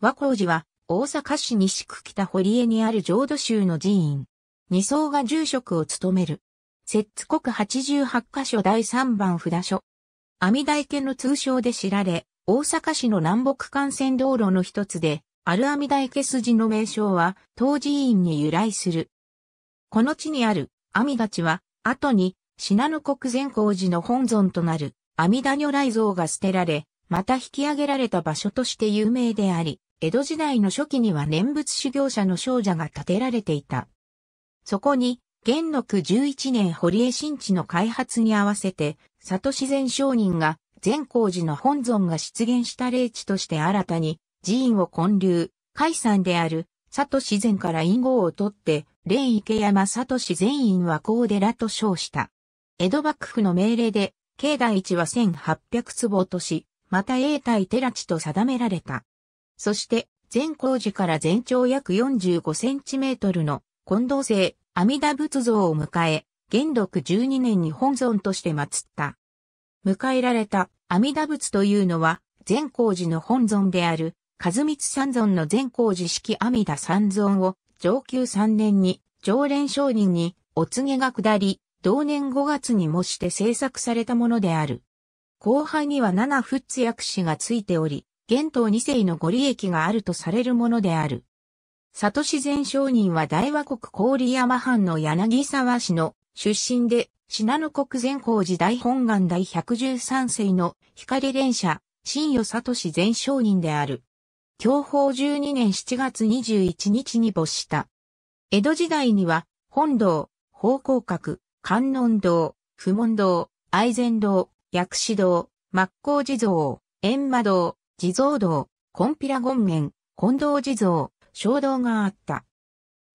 和光寺は、大阪市西区北堀江にある浄土宗の寺院。二層が住職を務める。摂津国八十八箇所第三番札所。阿弥陀家の通称で知られ、大阪市の南北幹線道路の一つで、ある阿弥陀家筋の名称は、当寺院に由来する。この地にある、阿弥陀寺は、後に、信濃国善光寺の本尊となる、阿弥陀如来像が捨てられ、また引き上げられた場所として有名であり、江戸時代の初期には念仏修行者の少女が建てられていた。そこに、元禄11年堀江新地の開発に合わせて、里自然商人が善光寺の本尊が出現した霊地として新たに、寺院を建立、海山である、里自然から陰号を取って、霊池山里自然院は光寺と称した。江戸幕府の命令で、境内地は1800坪とし、また永代寺地と定められた。そして、善光寺から全長約45センチメートルの近藤聖阿弥陀仏像を迎え、元禄12年に本尊として祀った。迎えられた阿弥陀仏というのは、善光寺の本尊である、和光三尊の善光寺式阿弥陀三尊を、上級3年に、常連商人に、お告げが下り、同年5月に模して制作されたものである。後輩には七仏薬師がついており、玄東二世のご利益があるとされるものである。里自然商人は大和国郡山藩の柳沢氏の出身で、信濃国善光寺大本願第113世の光電車、新与里自然商人である。享保12年7月21日に没した。江戸時代には、本堂、宝光閣、観音堂、不問堂、愛禅堂、薬師堂、末光地蔵、閻魔堂、地蔵堂、コンピラ権現、近藤地蔵、衝動があった。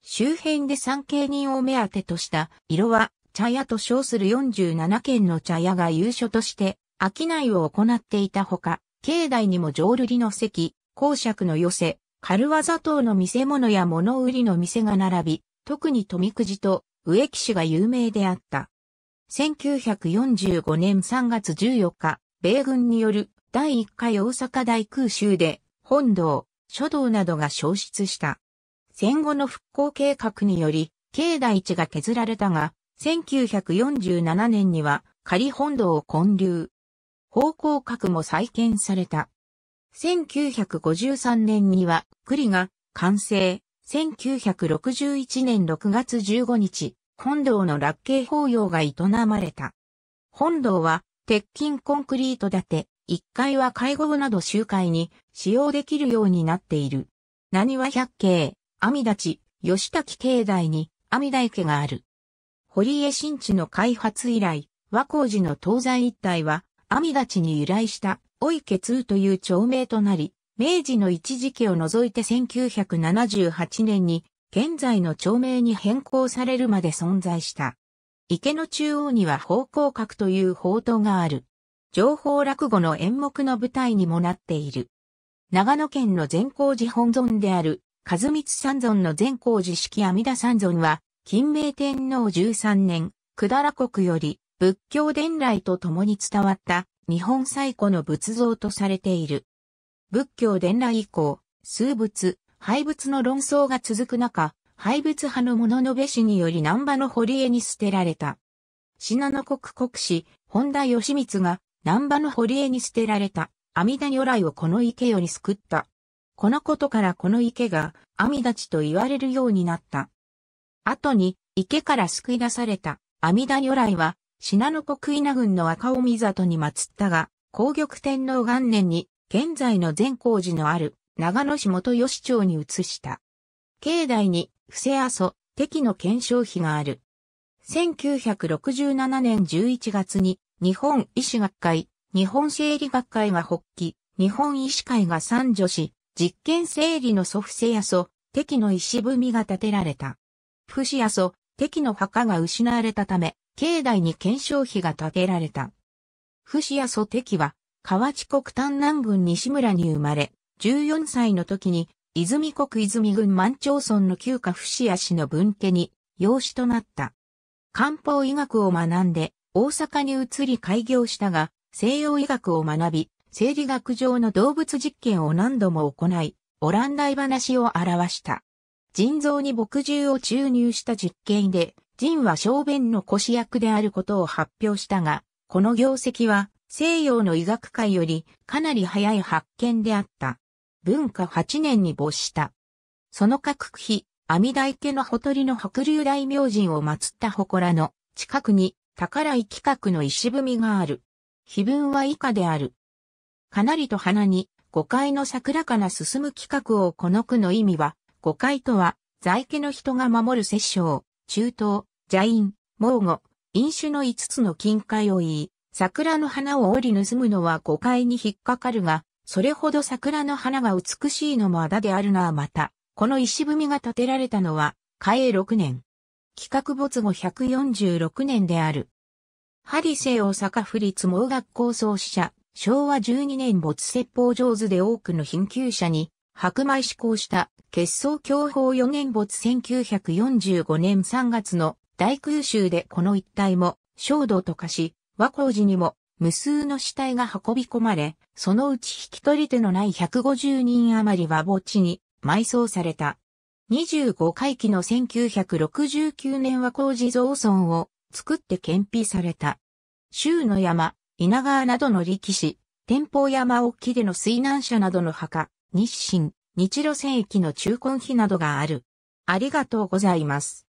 周辺で三景人を目当てとした色は茶屋と称する47軒の茶屋が優所として商いを行っていたほか、境内にも浄瑠璃の席、公爵の寄せ、軽技等の見せ物や物売りの店が並び、特に富くじと植木市が有名であった。1945年3月14日、米軍による第1回大阪大空襲で本堂、書道などが消失した。戦後の復興計画により、境内地が削られたが、1947年には仮本堂を建立。方向角も再建された。1953年には、栗が完成。1961年6月15日、本堂の落慶法要が営まれた。本堂は、鉄筋コンクリート建て、1階は会合など集会に使用できるようになっている。何は百景、阿弥陀吉滝境内に阿弥陀池がある。堀江新地の開発以来、和光寺の東西一帯は、阿弥陀に由来した、お池通という町名となり、明治の一時期を除いて1978年に現在の町名に変更されるまで存在した。池の中央には方向角という宝刀がある。情報落語の演目の舞台にもなっている。長野県の善光寺本尊である、和光三尊の善光寺式阿弥陀三尊は、金明天皇13年、百済国より仏教伝来と共に伝わった日本最古の仏像とされている。仏教伝来以降、数仏、廃仏の論争が続く中、廃仏派の物のべしにより南波の堀江に捨てられた。信濃国国士、本田義光が南波の堀江に捨てられた阿弥陀如来をこの池より救った。このことからこの池が阿弥陀地と言われるようになった。後に池から救い出された阿弥陀如来は信濃国稲郡の赤尾御里に祀ったが、皇玉天皇元年に現在の善光寺のある長野市元吉町に移した。境内に、布施阿蘇、敵の検証碑がある。1967年11月に、日本医師学会、日本生理学会が発起、日本医師会が参助し、実験生理の祖父施阿蘇、敵の石踏みが建てられた。不死阿蘇、敵の墓が失われたため、境内に検証碑が建てられた。不死阿蘇敵は、河内国丹南郡西村に生まれ、14歳の時に、泉国泉郡万町村の旧家伏屋氏の分家に養子となった。漢方医学を学んで、大阪に移り開業したが、西洋医学を学び、生理学上の動物実験を何度も行い、オランダイ話を表した。腎臓に墨汁を注入した実験で、腎は小便の腰役であることを発表したが、この業績は西洋の医学界よりかなり早い発見であった。文化8年に没した。その各費、阿弥陀池のほとりの白流大明神を祀った祠の近くに宝井企画の石踏みがある。碑文は以下である。かなりと花に五階の桜かな進む企画をこの句の意味は、五階とは、在家の人が守る摂政、中東、邪院、猛語、飲酒の五つの近海を言い、桜の花を折り盗むのは五階に引っかかるが、それほど桜の花が美しいのもあだであるなあまた、この石踏みが建てられたのは、嘉永6年。企画没後146年である。ハリセイ大阪府立盲学校創始者、昭和12年没説法上手で多くの貧窮者に、白米施行した、結層教法4年没1945年3月の大空襲でこの一帯も、焦土と化し、和光寺にも無数の死体が運び込まれ、そのうち引き取り手のない150人余りは墓地に埋葬された。25回忌の1969年は工事増村を作って検品された。州の山、稲川などの力士、天保山沖での水難者などの墓、日清、日露戦役の中根碑などがある。ありがとうございます。